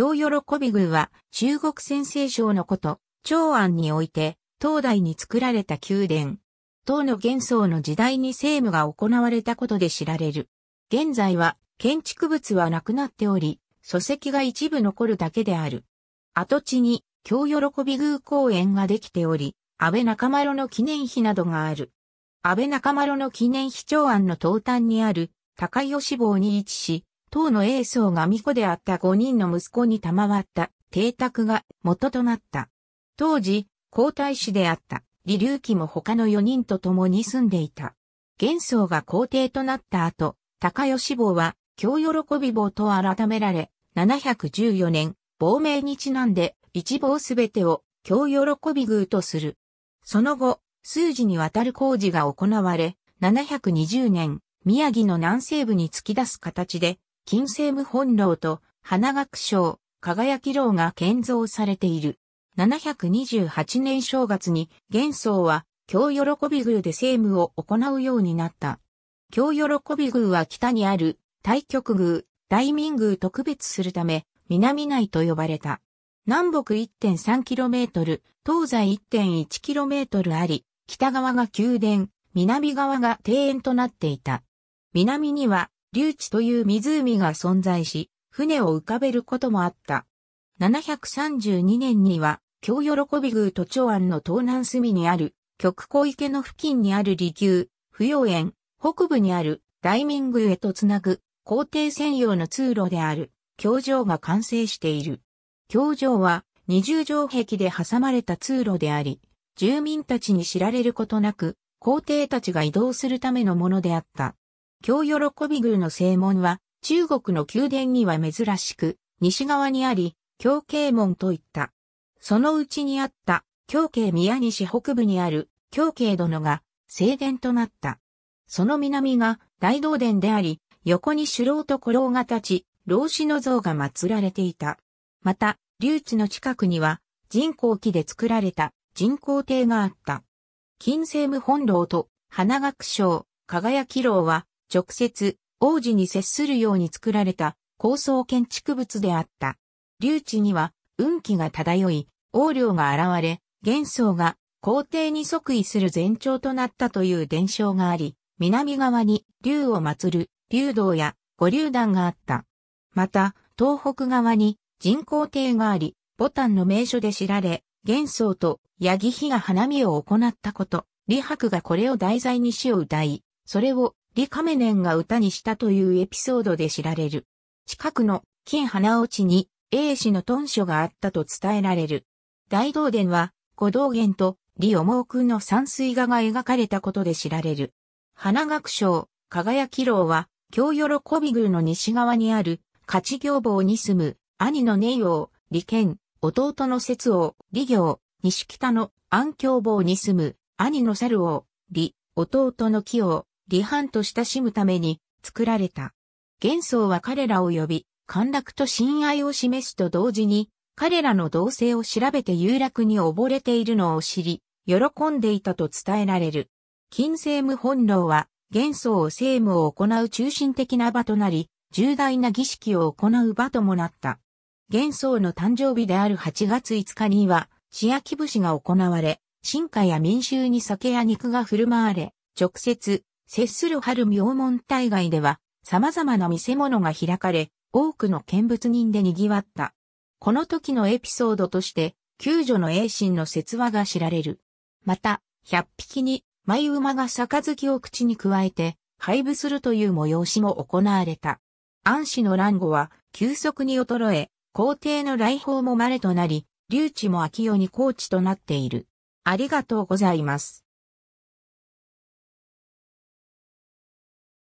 京喜び宮は中国先西省のこと、長安において、東大に作られた宮殿。唐の元宗の時代に政務が行われたことで知られる。現在は建築物はなくなっており、礎石が一部残るだけである。跡地に京喜び宮公園ができており、安倍中丸の記念碑などがある。安倍中丸の記念碑長安の東端にある高吉坊に位置し、唐の英宗が巫女であった五人の息子に賜った邸宅が元となった。当時、皇太子であった李隆基も他の四人と共に住んでいた。元宗が皇帝となった後、高吉坊は、京喜び坊と改められ、714年、亡命にちなんで、一坊すべてを京喜び宮とする。その後、数時にわたる工事が行われ、720年、宮城の南西部に突き出す形で、金星無本楼と花学賞、輝き楼が建造されている。728年正月に元宗は京喜び宮で政務を行うようになった。京喜び宮は北にある大極宮、大民宮と区別するため南内と呼ばれた。南北 1.3km、東西 1.1km あり、北側が宮殿、南側が庭園となっていた。南には竜地という湖が存在し、船を浮かべることもあった。732年には、京喜び宮都庁安の東南隅にある、極小池の付近にある離宮、不要園、北部にある大民宮へとつなぐ、皇帝専用の通路である、京城が完成している。京城は、二重城壁で挟まれた通路であり、住民たちに知られることなく、皇帝たちが移動するためのものであった。京喜び宮の正門は、中国の宮殿には珍しく、西側にあり、京慶門といった。そのうちにあった、京慶宮西北部にある、京慶殿が、正殿となった。その南が、大道殿であり、横に首老と古老が立ち、老子の像が祀られていた。また、留地の近くには、人工機で作られた、人工艇があった。金星無本楼と、花学章、輝き楼は、直接王子に接するように作られた高層建築物であった。留置には運気が漂い、王領が現れ、幻想が皇帝に即位する前兆となったという伝承があり、南側に竜を祀る竜道や五竜団があった。また、東北側に人工帝があり、ボタンの名所で知られ、幻想とヤギヒが花見を行ったこと、李白がこれを題材に詩を歌い、それをリカメネンが歌にしたというエピソードで知られる。近くの金花落ちに A 氏の頓書があったと伝えられる。大道伝は、古道源と李お毛君の山水画が描かれたことで知られる。花学賞、輝き楼は、京喜び宮の西側にある、勝行坊に住む、兄の寧王、李健、弟の節王、李行、西北の安京坊に住む、兄の猿王、李、弟の紀王、離反と親しむために作られた。元宗は彼らを呼び、陥落と親愛を示すと同時に、彼らの動静を調べて遊楽に溺れているのを知り、喜んでいたと伝えられる。金星無本能は、元宗を政務を行う中心的な場となり、重大な儀式を行う場ともなった。元宗の誕生日である8月5日には、市焼き節が行われ、進化や民衆に酒や肉が振る舞われ、直接、接する春明門大外では、様々な見せ物が開かれ、多くの見物人で賑わった。この時のエピソードとして、救助の英心の説話が知られる。また、百匹に、舞馬が杯を口に加えて、配布するという催しも行われた。安氏の乱語は、急速に衰え、皇帝の来訪も稀となり、留置も秋代に高地となっている。ありがとうございます。